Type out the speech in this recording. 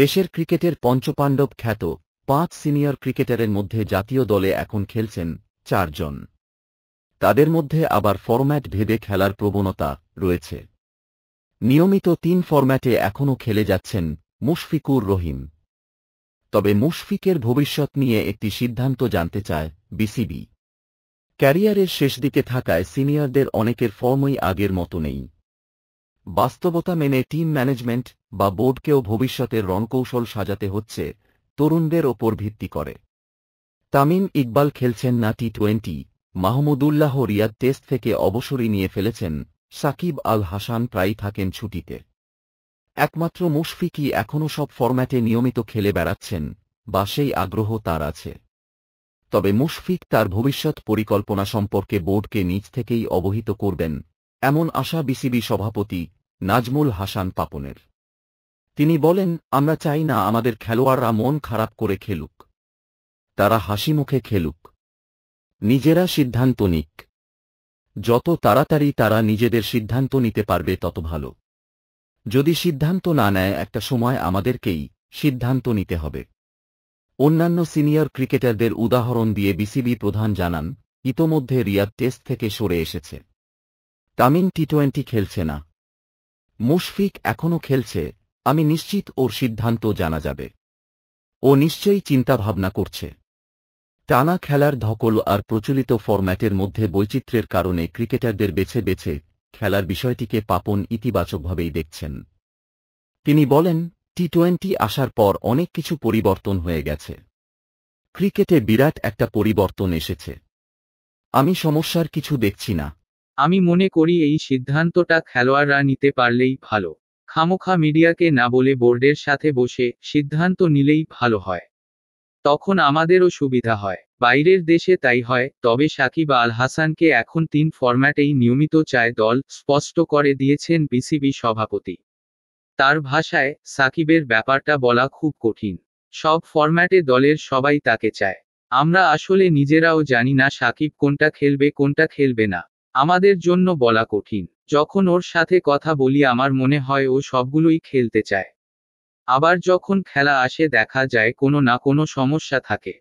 দেশের ক্রিকেটের পঞ্চপাণ্ডব খ্যাত পাঁচ সিনিয়র ক্রিকেটারের মধ্যে জাতীয় দলে এখন খেলছেন চারজন তাদের মধ্যে আবার ফরম্যাট ভেদে খেলার প্রবণতা রয়েছে নিয়মিত তিন ফরম্যাটে এখনও খেলে যাচ্ছেন মুশফিকুর রহিম তবে মুশফিকের ভবিষ্যৎ নিয়ে একটি সিদ্ধান্ত জানতে চায় বিসিবি ক্যারিয়ারের শেষ দিকে থাকায় সিনিয়রদের অনেকের ফর্মই আগের মতো নেই বাস্তবতা মেনে টিম ম্যানেজমেন্ট বা বোর্ডকেও ভবিষ্যতের রণকৌশল সাজাতে হচ্ছে তরুণদের ওপর ভিত্তি করে তামিম ইকবাল খেলছেন না T twenty Mahmudullah Riyad test থেকে অবসরই নিয়ে ফেলেছেন সাকিব আল হাসান প্রায় থাকেন ছুটিতে একমাত্র মুশফিকই এখনও সব ফরম্যাটে নিয়মিত খেলে বেড়াচ্ছেন বা সেই আগ্রহ তার আছে তবে মুশফিক তার ভবিষ্যৎ পরিকল্পনা সম্পর্কে বোর্ডকে নিজ থেকেই অবহিত করবেন এমন আশা বিসিবি সভাপতি নাজমুল হাসান পাপনের তিনি বলেন আমরা চাই না আমাদের খেলোয়াড়রা মন খারাপ করে খেলুক তারা হাসি মুখে খেলুক নিজেরা সিদ্ধান্ত নিক যত তাড়াতাড়ি তারা নিজেদের সিদ্ধান্ত নিতে পারবে তত ভালো যদি সিদ্ধান্ত না নেয় একটা সময় আমাদেরকেই সিদ্ধান্ত নিতে হবে অন্যান্য সিনিয়র ক্রিকেটারদের উদাহরণ দিয়ে বিসিবি প্রধান জানান ইতোমধ্যে রিয়াদ টেস্ট থেকে সরে এসেছে তামিম টি খেলছে না মুশফিক এখনও খেলছে আমি নিশ্চিত ওর সিদ্ধান্ত জানা যাবে ও নিশ্চয়ই চিন্তাভাবনা করছে টানা খেলার ধকল আর প্রচলিত ফরম্যাটের মধ্যে বৈচিত্র্যের কারণে ক্রিকেটারদের বেছে বেছে খেলার বিষয়টিকে পাপন ইতিবাচকভাবেই দেখছেন তিনি বলেন টি টোয়েন্টি আসার পর অনেক কিছু পরিবর্তন হয়ে গেছে ক্রিকেটে বিরাট একটা পরিবর্তন এসেছে আমি সমস্যার কিছু দেখছি না আমি মনে করি এই সিদ্ধান্তটা খেলোয়াড়রা নিতে পারলেই ভালো খামোখা মিডিয়াকে না বলে বোর্ডের সাথে বসে সিদ্ধান্ত নিলেই ভালো হয় তখন আমাদেরও সুবিধা হয় বাইরের দেশে তাই হয় তবে সাকিব আল হাসানকে এখন তিন ফরম্যাটেই নিয়মিত চায় দল স্পষ্ট করে দিয়েছেন বিসিবি সভাপতি তার ভাষায় সাকিবের ব্যাপারটা বলা খুব কঠিন সব ফরম্যাটে দলের সবাই তাকে চায় আমরা আসলে নিজেরাও জানি না সাকিব কোনটা খেলবে কোনটা খেলবে না আমাদের জন্য বলা কঠিন যখন ওর সাথে কথা বলি আমার মনে হয় ও সবগুলোই খেলতে চায় আবার যখন খেলা আসে দেখা যায় কোনো না কোনো সমস্যা থাকে